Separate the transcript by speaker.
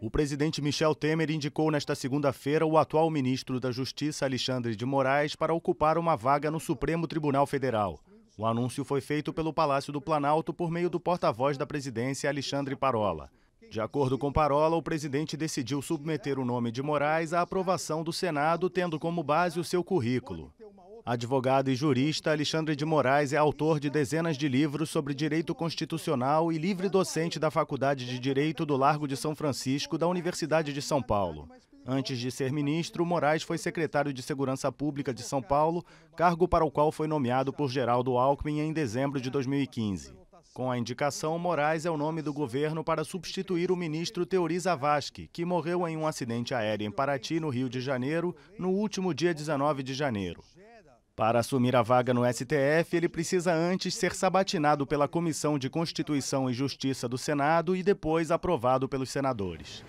Speaker 1: o presidente Michel Temer indicou nesta segunda-feira o atual ministro da Justiça, Alexandre de Moraes, para ocupar uma vaga no Supremo Tribunal Federal. O anúncio foi feito pelo Palácio do Planalto por meio do porta-voz da presidência, Alexandre Parola. De acordo com Parola, o presidente decidiu submeter o nome de Moraes à aprovação do Senado, tendo como base o seu currículo. Advogado e jurista, Alexandre de Moraes é autor de dezenas de livros sobre direito constitucional e livre docente da Faculdade de Direito do Largo de São Francisco da Universidade de São Paulo. Antes de ser ministro, Moraes foi secretário de Segurança Pública de São Paulo, cargo para o qual foi nomeado por Geraldo Alckmin em dezembro de 2015. Com a indicação, Moraes é o nome do governo para substituir o ministro Teori Zavascki, que morreu em um acidente aéreo em Paraty, no Rio de Janeiro, no último dia 19 de janeiro. Para assumir a vaga no STF, ele precisa antes ser sabatinado pela Comissão de Constituição e Justiça do Senado e depois aprovado pelos senadores.